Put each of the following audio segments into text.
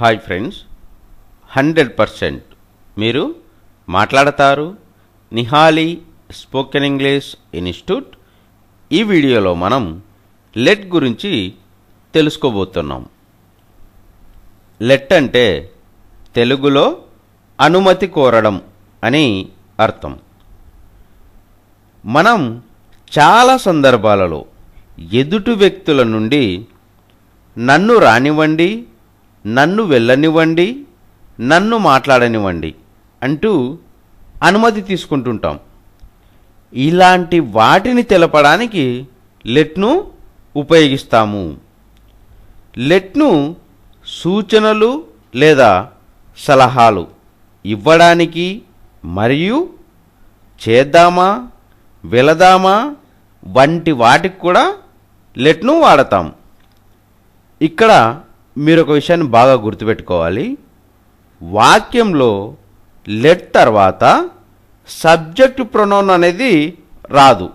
hi friends hundred percent మీరు మాట్లాడతారు నిహాలి spoken English institute ఈ వీడియోలో మనం లెట్ గురించి తెలుసుకోబోతున్నాం లెట్ అంటే తెలుగులో అనుమతి కోరడం అని అర్థం మనం చాలా సందర్భాలలో ఎదుటి వ్యక్తుల నుండి నన్ను రానివ్వండి నన్ను వెళ్ళనివ్వండి నన్ను మాట్లాడనివ్వండి అంటూ అనుమతి తీసుకుంటుంటాం ఇలాంటి వాటిని తెలపడానికి లెట్ను ఉపయోగిస్తాము లెట్ను సూచనలు లేదా సలహాలు ఇవ్వడానికి మరియు చేద్దామా వెళదామా వంటి వాటికి కూడా లెట్ను వాడతాం ఇక్కడ మీరు ఒక విషయాన్ని బాగా గుర్తుపెట్టుకోవాలి వాక్యంలో లెట్ తర్వాత సబ్జెక్ట్ ప్రొనౌన్ అనేది రాదు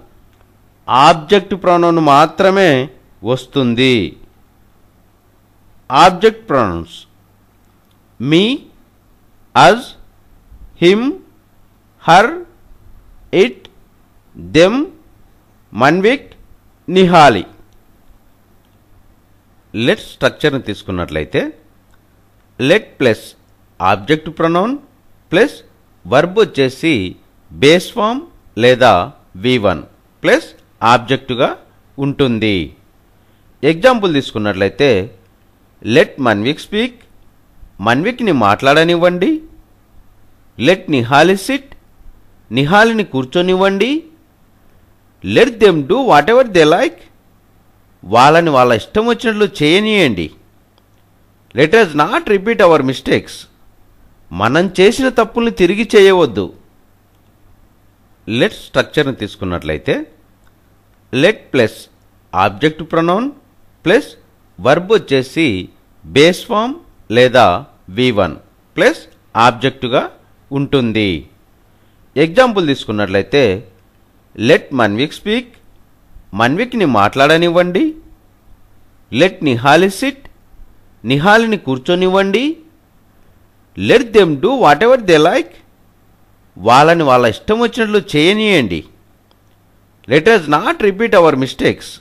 ఆబ్జెక్ట్ ప్రొనౌన్ మాత్రమే వస్తుంది object pronouns me us him her it them Manvik Nihali let స్ట్రక్చర్ని తీసుకున్నట్లయితే let plus object pronoun plus verb వచ్చేసి బేస్ ఫామ్ లేదా వి వన్ ప్లస్ ఆబ్జెక్టుగా ఉంటుంది ఎగ్జాంపుల్ తీసుకున్నట్లయితే లెట్ మన్విక్ స్పీక్ మన్విక్ని మాట్లాడనివ్వండి లెట్ నిహాలి సిట్ నిహాలిని కూర్చొనివ్వండి let them do whatever they like వాళ్ళని వాళ్ళ ఇష్టం వచ్చినట్లు చేయనీయండి let us not repeat our mistakes మనం చేసిన తప్పుల్ని తిరిగి చేయవద్దు లెట్ స్ట్రక్చర్ని తీసుకున్నట్లయితే let plus object pronoun plus verb వచ్చేసి బేస్ ఫామ్ లేదా వి వన్ ప్లస్ ఆబ్జెక్టుగా ఉంటుంది ఎగ్జాంపుల్ తీసుకున్నట్లయితే లెట్ మన్విక్ స్పీక్ మన్విక్ని మాట్లాడనివ్వండి లెట్ నిహాలి సిట్ నిహాలిని కూర్చొనివ్వండి let them do whatever they like వాళ్ళని వాళ్ళ ఇష్టం వచ్చినట్లు చేయనీయండి let us not repeat our mistakes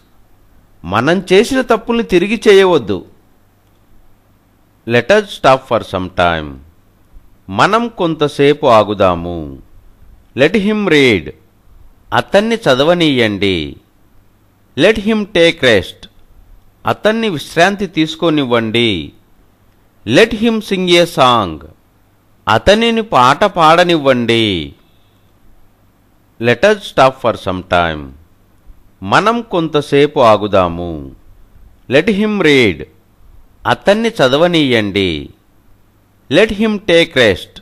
మనం చేసిన తప్పుల్ని తిరిగి చేయవద్దు let us stop for some time మనం కొంతసేపు ఆగుదాము లెట్ హిమ్ రీడ్ అతన్ని చదవనీయండి లెట్ హిమ్ టేక్ రెస్ట్ అతన్ని విశ్రాంతి తీసుకోనివ్వండి let him sing a song అతనిని పాట పాడనివ్వండి let us stop for some time మనం కొంతసేపు ఆగుదాము లెట్ హిమ్ రీడ్ అతన్ని చదవనీయండి లెట్ హిమ్ టేక్ రెస్ట్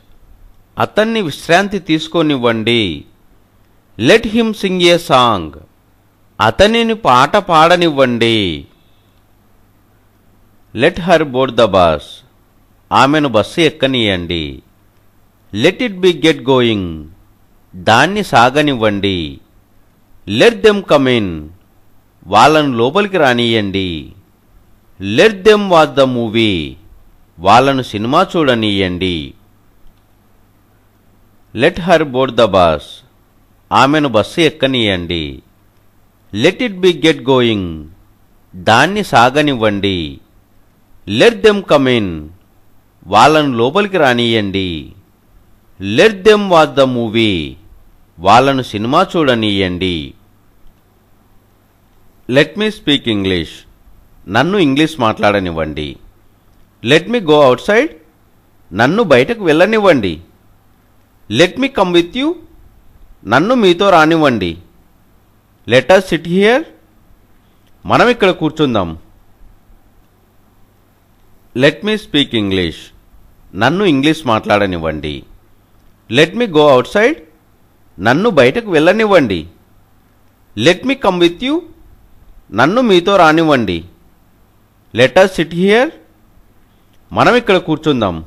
అతన్ని విశ్రాంతి తీసుకోనివ్వండి let him sing a song అతనిని పాట పాడనివ్వండి let her board the bus ఆమెను బస్సు ఎక్కనీయండి let it be get going దాన్ని సాగనివ్వండి లెట్ దెమ్ కమ్ ఇన్ వాళ్ళను లోపలికి రానియండి let them watch the movie వాళ్ళను సినిమా చూడనీయండి let her board the bus ఆమెను బస్సు ఎక్కనీయండి let it be get going దాన్ని సాగనివ్వండి లెట్ దెమ్ కమ్ ఇన్ వాళ్ళను లోపలికి రానియండి let them watch the movie వాళ్ళను సినిమా చూడనీయండి లెట్ మీ స్పీక్ ఇంగ్లీష్ నన్ను ఇంగ్లీష్ మాట్లాడనివ్వండి let me go outside నన్ను బయటకు వెళ్ళనివ్వండి let me come with you నన్ను మీతో రానివ్వండి లెట్ అస్ సిట్ హియర్ మనం ఇక్కడ కూర్చుందాం లెట్ మీ స్పీక్ ఇంగ్లీష్ నన్ను ఇంగ్లీష్ మాట్లాడనివ్వండి let me go outside నన్ను బయటకు వెళ్ళనివ్వండి let me come with you నన్ను మీతో రానివ్వండి లెటర్ సిట్ హియర్ మనం ఇక్కడ కూర్చుందాం